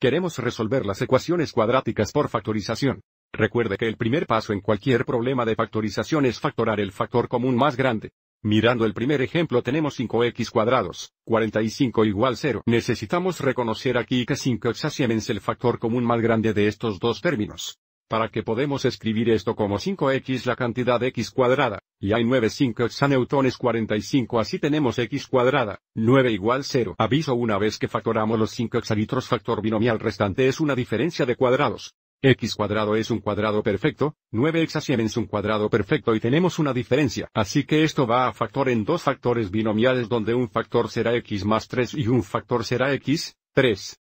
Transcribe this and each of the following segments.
Queremos resolver las ecuaciones cuadráticas por factorización. Recuerde que el primer paso en cualquier problema de factorización es factorar el factor común más grande. Mirando el primer ejemplo tenemos 5x cuadrados, 45 igual 0. Necesitamos reconocer aquí que 5 es el factor común más grande de estos dos términos para que podemos escribir esto como 5x la cantidad x cuadrada, y hay 9 5 newtones 45 así tenemos x cuadrada, 9 igual 0. Aviso una vez que factoramos los 5 litros factor binomial restante es una diferencia de cuadrados. X cuadrado es un cuadrado perfecto, 9 es un cuadrado perfecto y tenemos una diferencia. Así que esto va a factor en dos factores binomiales donde un factor será X más 3 y un factor será X, 3.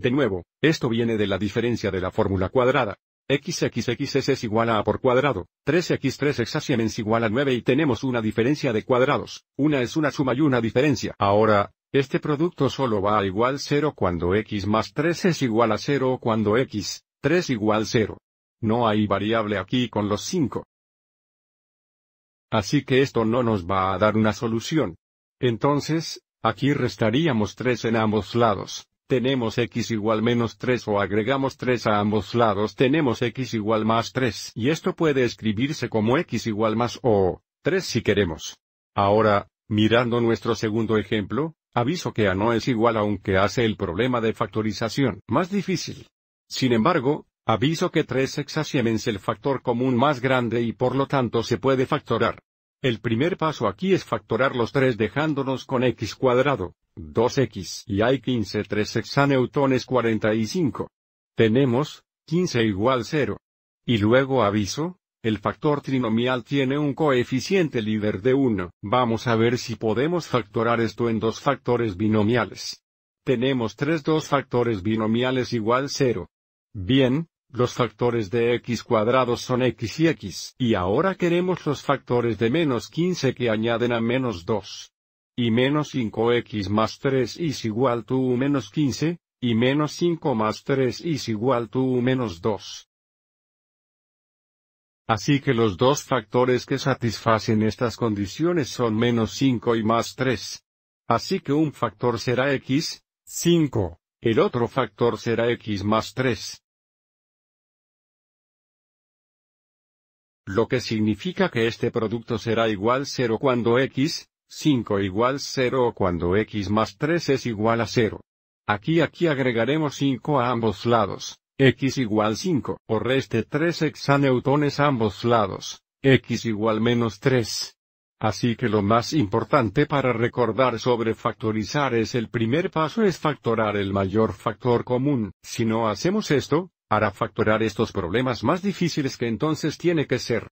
De nuevo, esto viene de la diferencia de la fórmula cuadrada. xxxs es igual a a por cuadrado, 3x3 es igual a 9 y tenemos una diferencia de cuadrados, una es una suma y una diferencia. Ahora, este producto solo va a igual 0 cuando x más 3 es igual a 0 o cuando x, 3 igual 0. No hay variable aquí con los 5. Así que esto no nos va a dar una solución. Entonces, aquí restaríamos 3 en ambos lados tenemos x igual menos 3 o agregamos 3 a ambos lados tenemos x igual más 3 y esto puede escribirse como x igual más o 3 si queremos. Ahora, mirando nuestro segundo ejemplo, aviso que a no es igual aunque hace el problema de factorización más difícil. Sin embargo, aviso que 3 es el factor común más grande y por lo tanto se puede factorar. El primer paso aquí es factorar los 3 dejándonos con x cuadrado, 2x y hay 15 3 hexaneutones 45. Tenemos, 15 igual 0. Y luego aviso, el factor trinomial tiene un coeficiente líder de 1. Vamos a ver si podemos factorar esto en dos factores binomiales. Tenemos 3, dos factores binomiales igual 0. Bien, los factores de x cuadrados son x y x, y ahora queremos los factores de menos 15 que añaden a menos 2. Y menos 5x más 3 es igual a menos 15, y menos 5 más 3 es igual a menos 2. Así que los dos factores que satisfacen estas condiciones son menos 5 y más 3. Así que un factor será x, 5, el otro factor será x más 3. Lo que significa que este producto será igual 0 cuando x, 5 igual 0 o cuando x más 3 es igual a 0. Aquí aquí agregaremos 5 a ambos lados, x igual 5, o reste 3 hexaneutones a ambos lados, x igual menos 3. Así que lo más importante para recordar sobre factorizar es el primer paso es factorar el mayor factor común. Si no hacemos esto, hará factorar estos problemas más difíciles que entonces tiene que ser,